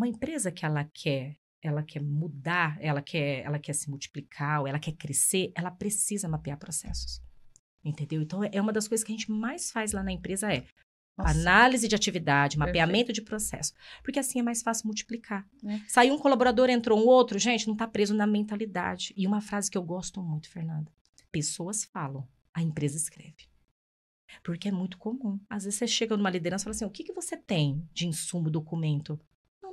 uma empresa que ela quer, ela quer mudar, ela quer, ela quer se multiplicar, ou ela quer crescer, ela precisa mapear processos. Entendeu? Então é uma das coisas que a gente mais faz lá na empresa é nossa. Análise de atividade, mapeamento Perfeito. de processo. Porque assim é mais fácil multiplicar. É. Saiu um colaborador, entrou um outro, gente, não está preso na mentalidade. E uma frase que eu gosto muito, Fernanda: pessoas falam, a empresa escreve. Porque é muito comum. Às vezes você chega numa liderança e fala assim: o que, que você tem de insumo, documento?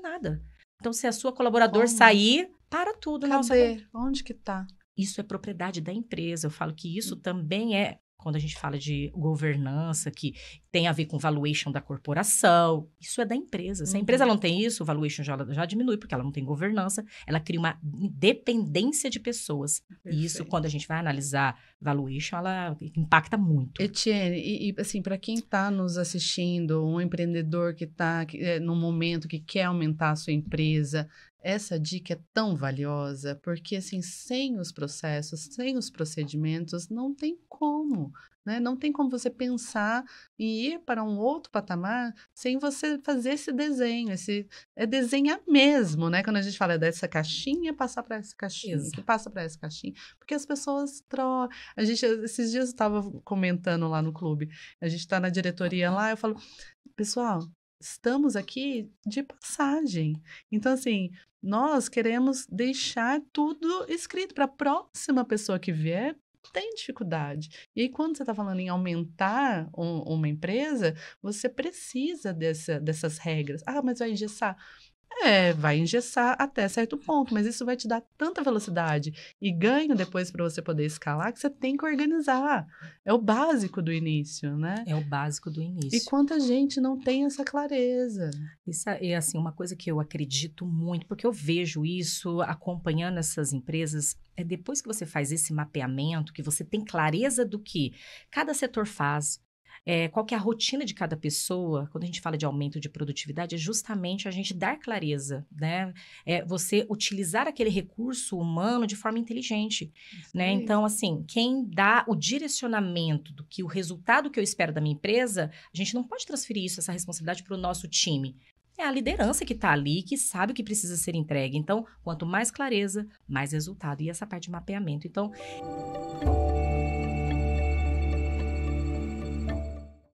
nada. Então, se a sua colaboradora Como? sair, para tudo. Cadê? Nossa, Onde que tá? Isso é propriedade da empresa. Eu falo que isso hum. também é quando a gente fala de governança, que tem a ver com valuation da corporação, isso é da empresa. Se a empresa uhum. não tem isso, o valuation já, já diminui, porque ela não tem governança, ela cria uma dependência de pessoas. Perfeito. E isso, quando a gente vai analisar valuation, ela impacta muito. Etienne, e, e assim, para quem está nos assistindo, um empreendedor que está é, no momento que quer aumentar a sua empresa, essa dica é tão valiosa porque, assim, sem os processos, sem os procedimentos, não tem como. Né? Não tem como você pensar em ir para um outro patamar sem você fazer esse desenho. Esse, é desenhar mesmo, né? Quando a gente fala dessa caixinha, passar para essa caixinha, Isso. que passa para essa caixinha. Porque as pessoas trocam. A gente, esses dias eu estava comentando lá no clube, a gente está na diretoria lá, eu falo, pessoal, estamos aqui de passagem. Então, assim, nós queremos deixar tudo escrito para a próxima pessoa que vier tem dificuldade. E aí, quando você está falando em aumentar um, uma empresa, você precisa dessa, dessas regras. Ah, mas vai engessar. É, vai engessar até certo ponto, mas isso vai te dar tanta velocidade e ganho depois para você poder escalar que você tem que organizar. É o básico do início, né? É o básico do início. E quanta gente não tem essa clareza. Isso é assim uma coisa que eu acredito muito, porque eu vejo isso acompanhando essas empresas. É depois que você faz esse mapeamento, que você tem clareza do que cada setor faz, é, qual que é a rotina de cada pessoa, quando a gente fala de aumento de produtividade, é justamente a gente dar clareza, né? É você utilizar aquele recurso humano de forma inteligente, né? Então, assim, quem dá o direcionamento do que o resultado que eu espero da minha empresa, a gente não pode transferir isso, essa responsabilidade para o nosso time é a liderança que está ali, que sabe o que precisa ser entregue. Então, quanto mais clareza, mais resultado. E essa parte de mapeamento. Então.